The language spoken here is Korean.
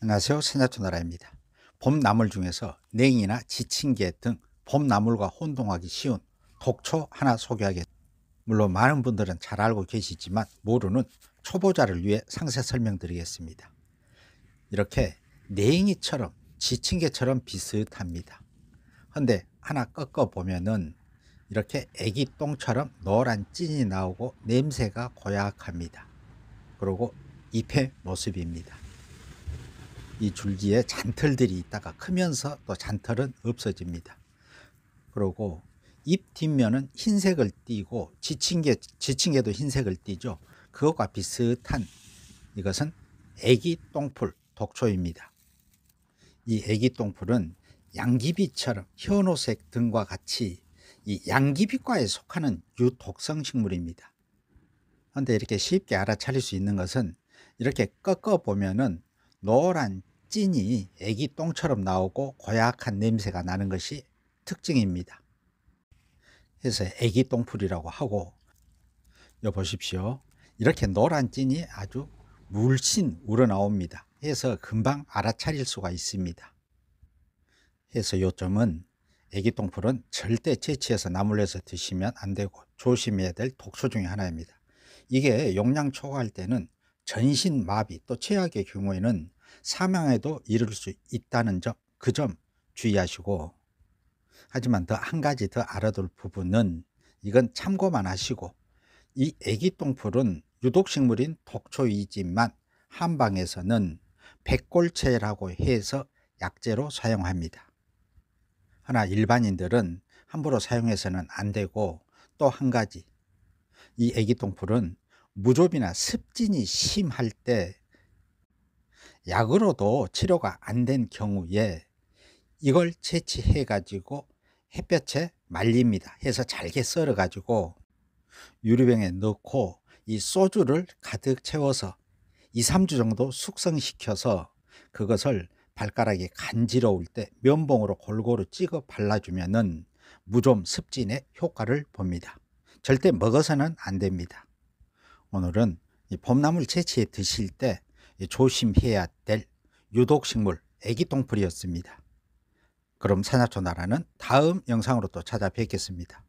안녕하세요. 세나토나라입니다. 봄나물 중에서 냉이나 지친개 등 봄나물과 혼동하기 쉬운 독초 하나 소개하겠습니다. 물론 많은 분들은 잘 알고 계시지만 모르는 초보자를 위해 상세 설명드리겠습니다. 이렇게 냉이처럼 지친개처럼 비슷합니다. 근데 하나 꺾어보면은 이렇게 애기 똥처럼 노란 찐이 나오고 냄새가 고약합니다. 그리고 잎의 모습입니다. 이 줄기에 잔털들이 있다가 크면서 또 잔털은 없어집니다. 그러고 잎 뒷면은 흰색을 띠고 지친게 지친게도 흰색을 띠죠. 그것과 비슷한 이것은 애기 똥풀 독초입니다. 이 애기 똥풀은 양귀비처럼 현호색 등과 같이 이 양귀비과에 속하는 유독성 식물입니다. 그런데 이렇게 쉽게 알아차릴 수 있는 것은 이렇게 꺾어 보면은 노란 찐이 애기 똥처럼 나오고 고약한 냄새가 나는 것이 특징입니다. 그래서 애기 똥풀이라고 하고 여 보십시오. 이렇게 노란 찐이 아주 물씬 우러나옵니다. 해서 금방 알아차릴 수가 있습니다. 해서 요점은 애기 똥풀은 절대 채취해서 나물에서 드시면 안 되고 조심해야 될 독소 중의 하나입니다. 이게 용량 초과할 때는 전신 마비 또 최악의 경우에는 사망에도 이를 수 있다는 점, 그 점 주의하시고 하지만 더 한 가지 더 알아둘 부분은 이건 참고만 하시고 이 애기똥풀은 유독식물인 독초이지만 한방에서는 백골체라고 해서 약재로 사용합니다. 하나 일반인들은 함부로 사용해서는 안 되고 또 한 가지 이 애기똥풀은 무좁이나 습진이 심할 때 약으로도 치료가 안 된 경우에 이걸 채취해 가지고 햇볕에 말립니다. 해서 잘게 썰어 가지고 유리병에 넣고 이 소주를 가득 채워서 2, 3주 정도 숙성시켜서 그것을 발가락이 간지러울 때 면봉으로 골고루 찍어 발라주면은 무좀 습진의 효과를 봅니다. 절대 먹어서는 안 됩니다. 오늘은 이 봄나물 채취에 드실 때 조심해야 될 유독식물 애기똥풀이었습니다. 그럼 사나초 나라는 다음 영상으로 또 찾아뵙겠습니다.